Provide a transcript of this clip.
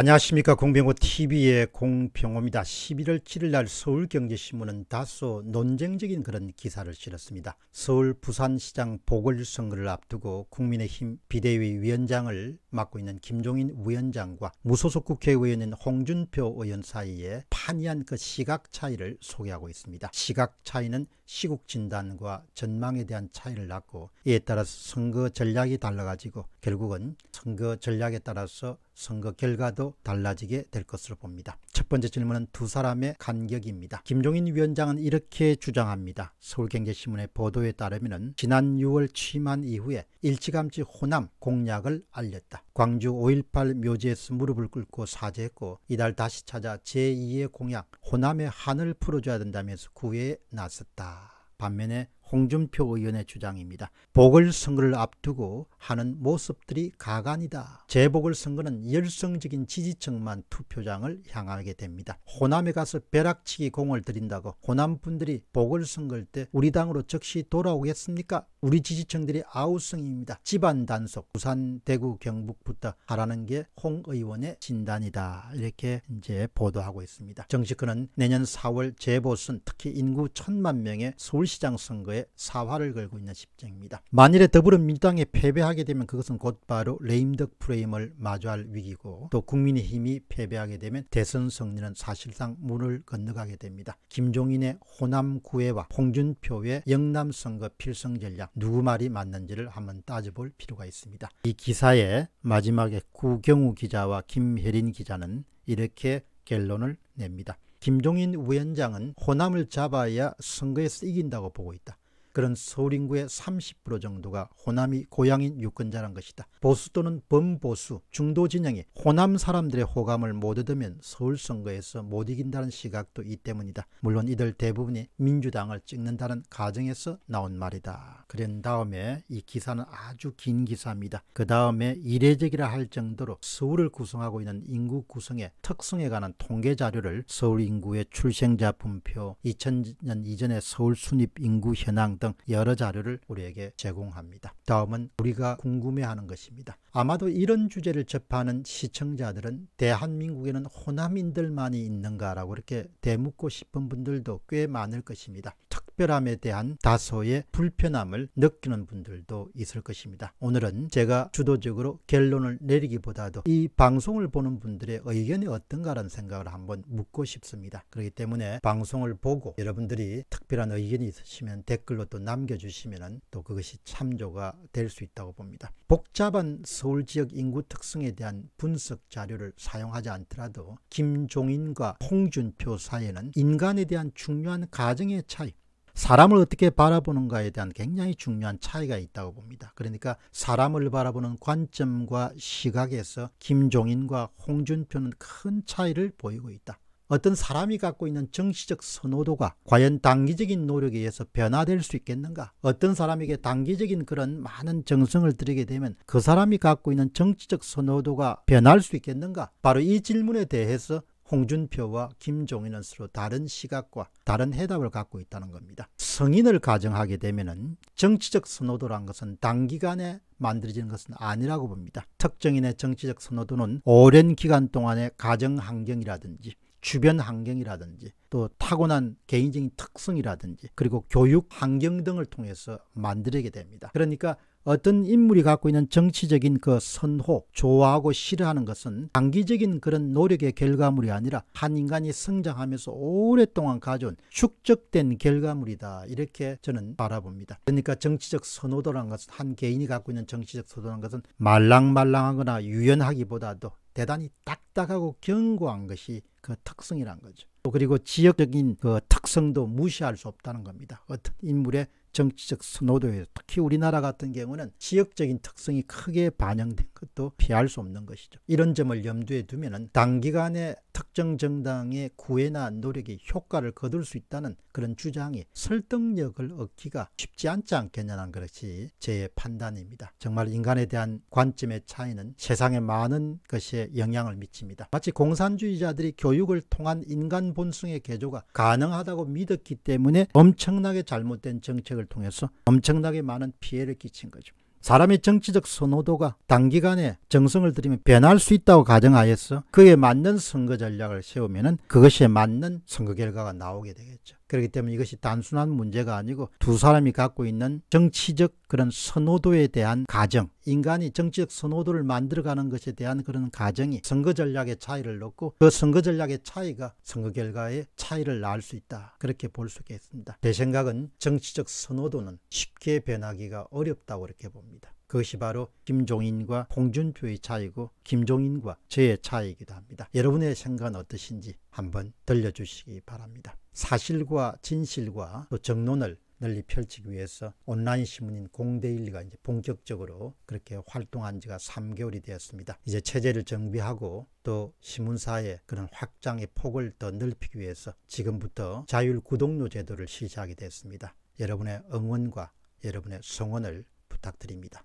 안녕하십니까 공병호TV의 공병호입니다. 11월 7일 날 서울경제신문은 다소 논쟁적인 그런 기사를 실었습니다. 서울 부산시장 보궐선거를 앞두고 국민의힘 비대위 위원장을 맡고 있는 김종인 위원장과 무소속 국회의원인 홍준표 의원 사이에 판이한 그 시각 차이를 소개하고 있습니다. 시각 차이는 시국 진단과 전망에 대한 차이를 낳고 이에 따라서 선거 전략이 달라가지고 결국은 선거 전략에 따라서 선거 결과도 달라지게 될 것으로 봅니다. 첫 번째 질문은 두 사람의 간격입니다. 김종인 위원장은 이렇게 주장합니다. 서울경제신문의 보도에 따르면 지난 6월 취임한 이후에 일찌감치 호남 공약을 알렸다. 광주 5.18 묘지에서 무릎을 꿇고 사죄했고 이달 다시 찾아 제2의 공약 호남의 한을 풀어줘야 된다면서 구애에 나섰다. 반면에 홍준표 의원의 주장입니다. 보궐선거를 앞두고 하는 모습들이 가관이다. 재보궐선거는 열성적인 지지층만 투표장을 향하게 됩니다. 호남에 가서 벼락치기 공을 들인다고 호남분들이 보궐선거일 때 우리 당으로 즉시 돌아오겠습니까? 우리 지지층들이 아우성입니다. 집안 단속, 부산, 대구, 경북부터 하라는 게 홍 의원의 진단이다. 이렇게 이제 보도하고 있습니다. 정식권은 내년 4월 재보선 특히 인구 천만 명의 서울시장 선거에 과거에 사활을 걸고 있는 십정입니다. 만일에 더불어민주당에 패배하게 되면 그것은 곧바로 레임덕 프레임을 마주할 위기고 또 국민의힘이 패배하게 되면 대선 승리는 사실상 문을 건너가게 됩니다. 김종인의 호남 구애와 홍준표의 영남 선거 필승 전략 누구 말이 맞는지를 한번 따져볼 필요가 있습니다. 이기사에 마지막에 구경우 기자와 김혜린 기자는 이렇게 결론을 냅니다. 김종인 위원장은 호남을 잡아야 선거에서 이긴다고 보고 있다. 그런 서울인구의 30% 정도가 호남이 고향인 유권자란 것이다. 보수 또는 범보수, 중도진영이 호남 사람들의 호감을 못 얻으면 서울 선거에서 못 이긴다는 시각도 이 때문이다. 물론 이들 대부분이 민주당을 찍는다는 가정에서 나온 말이다. 그런 다음에 이 기사는 아주 긴 기사입니다. 그 다음에 이례적이라 할 정도로 서울을 구성하고 있는 인구 구성의 특성에 관한 통계 자료를 서울 인구의 출생자 분표, 2000년 이전의 서울 순입 인구 현황 등등 여러 자료를 우리에게 제공합니다. 다음은 우리가 궁금해하는 것입니다. 아마도 이런 주제를 접하는 시청자들은 대한민국에는 호남인들만이 있는가라고 이렇게 대묻고 싶은 분들도 꽤 많을 것입니다. 특별함에 대한 다소의 불편함을 느끼는 분들도 있을 것입니다. 오늘은 제가 주도적으로 결론을 내리기보다도 이 방송을 보는 분들의 의견이 어떤가라는 생각을 한번 묻고 싶습니다. 그렇기 때문에 방송을 보고 여러분들이 특별한 의견이 있으시면 댓글로 또 남겨주시면 또 그것이 참조가 될 수 있다고 봅니다. 복잡한 서울 지역 인구 특성에 대한 분석 자료를 사용하지 않더라도 김종인과 홍준표 사이에는 인간에 대한 중요한 가정의 차이 사람을 어떻게 바라보는가에 대한 굉장히 중요한 차이가 있다고 봅니다. 그러니까 사람을 바라보는 관점과 시각에서 김종인과 홍준표는 큰 차이를 보이고 있다. 어떤 사람이 갖고 있는 정치적 선호도가 과연 단기적인 노력에 의해서 변화될 수 있겠는가? 어떤 사람에게 단기적인 그런 많은 정성을 들이게 되면 그 사람이 갖고 있는 정치적 선호도가 변할 수 있겠는가? 바로 이 질문에 대해서 홍준표와 김종인은 서로 다른 시각과 다른 해답을 갖고 있다는 겁니다. 성인을 가정하게 되면 정치적 선호도란 것은 단기간에 만들어지는 것은 아니라고 봅니다. 특정인의 정치적 선호도는 오랜 기간 동안의 가정 환경이라든지 주변 환경이라든지 또 타고난 개인적인 특성이라든지 그리고 교육 환경 등을 통해서 만들게 됩니다. 그러니까 어떤 인물이 갖고 있는 정치적인 그 선호, 좋아하고 싫어하는 것은 단기적인 그런 노력의 결과물이 아니라 한 인간이 성장하면서 오랫동안 가져온 축적된 결과물이다. 이렇게 저는 바라봅니다. 그러니까 정치적 선호도란 것은 한 개인이 갖고 있는 정치적 선호도란 것은 말랑말랑하거나 유연하기보다도 대단히 딱딱하고 견고한 것이 그 특성이란 거죠. 그리고 지역적인 그 특성도 무시할 수 없다는 겁니다. 어떤 인물의 정치적 선호도에 특히 우리나라 같은 경우는 지역적인 특성이 크게 반영된 것도 피할 수 없는 것이죠. 이런 점을 염두에 두면 단기간에 특정 정당의 구애나 노력이 효과를 거둘 수 있다는 그런 주장이 설득력을 얻기가 쉽지 않지 않겠냐는 것이 제 판단입니다. 정말 인간에 대한 관점의 차이는 세상에 많은 것에 영향을 미칩니다. 마치 공산주의자들이 교육을 통한 인간 본성의 개조가 가능하다고 믿었기 때문에 엄청나게 잘못된 정책을 정책을 통해서 엄청나게 많은 피해를 끼친 거죠. 사람의 정치적 선호도가 단기간에 정성을 들이면 변할 수 있다고 가정하여서 그에 맞는 선거 전략을 세우면 그것에 맞는 선거 결과가 나오게 되겠죠. 그렇기 때문에 이것이 단순한 문제가 아니고 두 사람이 갖고 있는 정치적 그런 선호도에 대한 가정, 인간이 정치적 선호도를 만들어가는 것에 대한 그런 가정이 선거 전략의 차이를 놓고 그 선거 전략의 차이가 선거 결과의 차이를 낳을 수 있다. 그렇게 볼 수 있겠습니다. 제 생각은 정치적 선호도는 쉽게 변하기가 어렵다고 이렇게 봅니다. 그것이 바로 김종인과 홍준표의 차이고 김종인과 저의 차이이기도 합니다. 여러분의 생각은 어떠신지 한번 들려주시기 바랍니다. 사실과 진실과 또 정론을 널리 펼치기 위해서 온라인 신문인 공대일리가 이제 본격적으로 그렇게 활동한 지가 3개월이 되었습니다. 이제 체제를 정비하고 또 신문사의 그런 확장의 폭을 더 넓히기 위해서 지금부터 자율 구독료 제도를 실시하게 됐습니다. 여러분의 응원과 여러분의 성원을 부탁드립니다.